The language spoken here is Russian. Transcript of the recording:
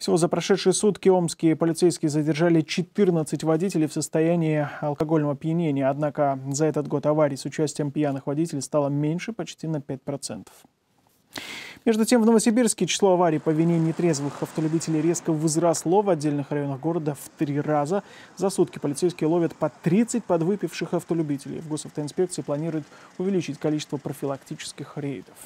Всего за прошедшие сутки омские полицейские задержали 14 водителей в состоянии алкогольного опьянения. Однако за этот год аварий с участием пьяных водителей стало меньше почти на 5%. Между тем, в Новосибирске число аварий по вине нетрезвых автолюбителей резко возросло в отдельных районах города в три раза. За сутки полицейские ловят по 30 подвыпивших автолюбителей. В госавтоинспекции планируют увеличить количество профилактических рейдов.